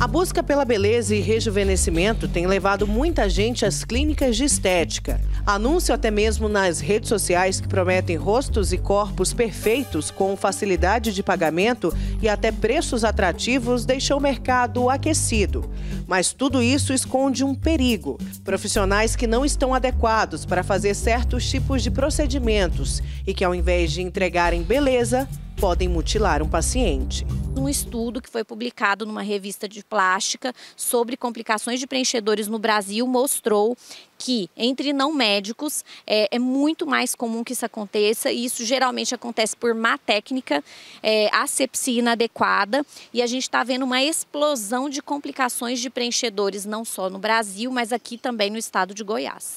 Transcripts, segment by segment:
A busca pela beleza e rejuvenescimento tem levado muita gente às clínicas de estética. Anúncio até mesmo nas redes sociais que prometem rostos e corpos perfeitos com facilidade de pagamento e até preços atrativos deixou o mercado aquecido. Mas tudo isso esconde um perigo. Profissionais que não estão adequados para fazer certos tipos de procedimentos e que, ao invés de entregarem beleza, podem mutilar um paciente. Um estudo que foi publicado numa revista de plástica sobre complicações de preenchedores no Brasil mostrou que entre não médicos é, é, muito mais comum que isso aconteça e isso geralmente acontece por má técnica, é, asepsia inadequada e a gente está vendo uma explosão de complicações de preenchedores não só no Brasil, mas aqui também no estado de Goiás.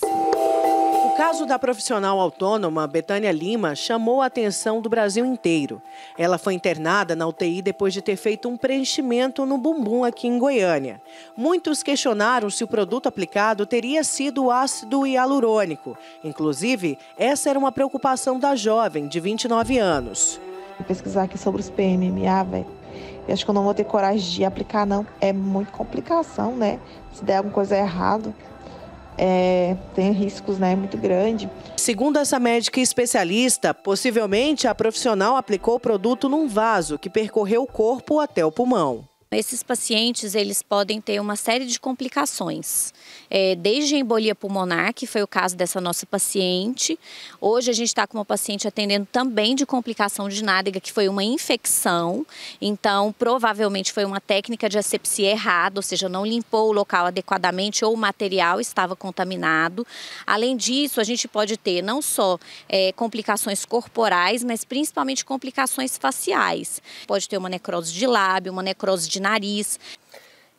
O caso da profissional autônoma Betânia Lima chamou a atenção do Brasil inteiro. Ela foi internada na UTI depois de ter feito um preenchimento no bumbum aqui em Goiânia. Muitos questionaram se o produto aplicado teria sido ácido hialurônico. Inclusive, essa era uma preocupação da jovem, de 29 anos. Vou pesquisar aqui sobre os PMMA, velho. Eu acho que eu não vou ter coragem de aplicar, não. É muito complicação, né? Se der alguma coisa errado, é, tem riscos né, muito grandes. Segundo essa médica especialista, possivelmente a profissional aplicou o produto num vaso que percorreu o corpo até o pulmão. Esses pacientes, eles podem ter uma série de complicações, é, desde a embolia pulmonar, que foi o caso dessa nossa paciente. Hoje a gente está com uma paciente atendendo também de complicação de nádega, que foi uma infecção. Então, provavelmente foi uma técnica de asepsia errada, ou seja, não limpou o local adequadamente ou o material estava contaminado. Além disso, a gente pode ter não só é, complicações corporais, mas principalmente complicações faciais. Pode ter uma necrose de lábio, uma necrose de nariz.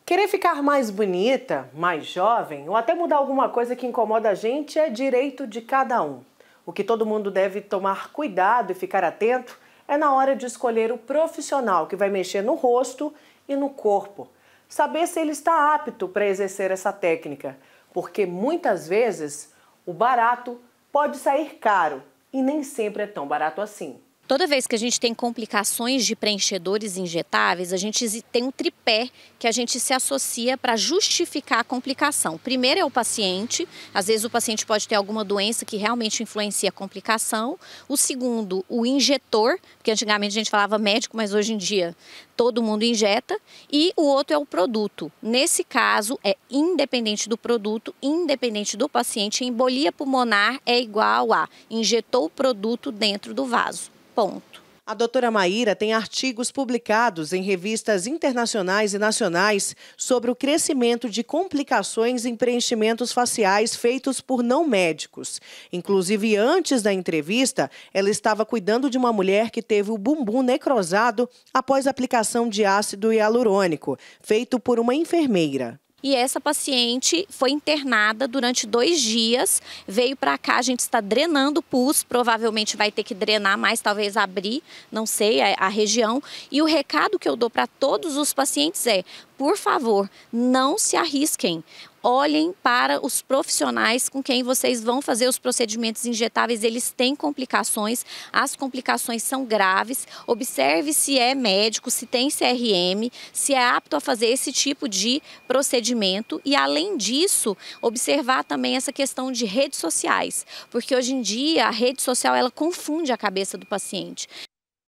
Querer ficar mais bonita, mais jovem ou até mudar alguma coisa que incomoda a gente é direito de cada um. O que todo mundo deve tomar cuidado e ficar atento é na hora de escolher o profissional que vai mexer no rosto e no corpo. Saber se ele está apto para exercer essa técnica, porque muitas vezes o barato pode sair caro e nem sempre é tão barato assim. Toda vez que a gente tem complicações de preenchedores injetáveis, a gente tem um tripé que a gente se associa para justificar a complicação. Primeiro é o paciente, às vezes o paciente pode ter alguma doença que realmente influencia a complicação. O segundo, o injetor, que antigamente a gente falava médico, mas hoje em dia todo mundo injeta. E o outro é o produto. Nesse caso, é independente do produto, independente do paciente. Embolia pulmonar é igual a injetou o produto dentro do vaso. Ponto. A doutora Maíra tem artigos publicados em revistas internacionais e nacionais sobre o crescimento de complicações em preenchimentos faciais feitos por não médicos. Inclusive, antes da entrevista, ela estava cuidando de uma mulher que teve o bumbum necrosado após aplicação de ácido hialurônico, feito por uma enfermeira. E essa paciente foi internada durante dois dias, veio para cá, a gente está drenando pus, provavelmente vai ter que drenar mais, talvez abrir, não sei, a, a região. E o recado que eu dou para todos os pacientes é: por favor, não se arrisquem. Olhem para os profissionais com quem vocês vão fazer os procedimentos injetáveis. Eles têm complicações, as complicações são graves. Observe se é médico, se tem CRM, se é apto a fazer esse tipo de procedimento. E, além disso, observar também essa questão de redes sociais, porque hoje em dia a rede social ela confunde a cabeça do paciente.